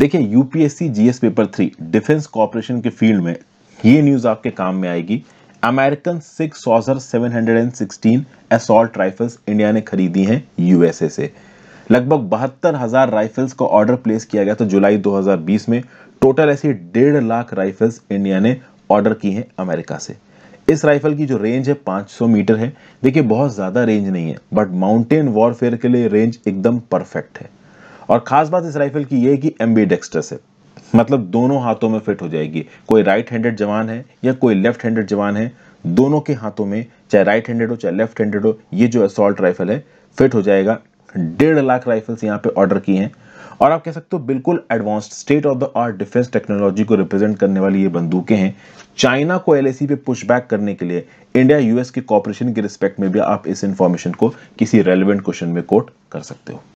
देखिए UPSC GS paper three defence cooperation के field में ये न्यूज आपके काम में आएगी American Sig Sauer 716 assault rifles India ने खरीदी हैं यूएसए से लगभग बहत्तर हजार राइफल्स का ऑर्डर प्लेस किया गया था जुलाई 2020 में टोटल ऐसी डेढ़ लाख राइफल्स इंडिया ने ऑर्डर की हैं अमेरिका से इस राइफल की जो रेंज है 500 मीटर है देखिए बहुत ज़्यादा रेंज नहीं है बट माउंटेन वॉरफेयर के लिए रेंज एकदम परफेक्ट है और ख़ास बात इस राइफल की यह है कि एमबी डेक्स्टर्स है मतलब दोनों हाथों में फिट हो जाएगी कोई राइट हैंडेड जवान है या कोई लेफ्ट हैंडेड जवान है दोनों के हाथों में चाहे राइट हैंडेड हो चाहे लेफ्ट हैंडेड हो ये जो असॉल्ट राइफल है फिट हो जाएगा डेढ़ लाख राइफल्स यहाँ पे ऑर्डर की हैं और आप कह सकते हो बिल्कुल advanced state of the art defence technology को रिप्रेजेंट करने वाली ये बंदूकें हैं चाइना को एल पे पुशबैक करने के लिए इंडिया यूएस के कॉपरेशन के रिस्पेक्ट में भी आप इस इंफॉर्मेशन को किसी रेलिवेंट क्वेश्चन में कोट कर सकते हो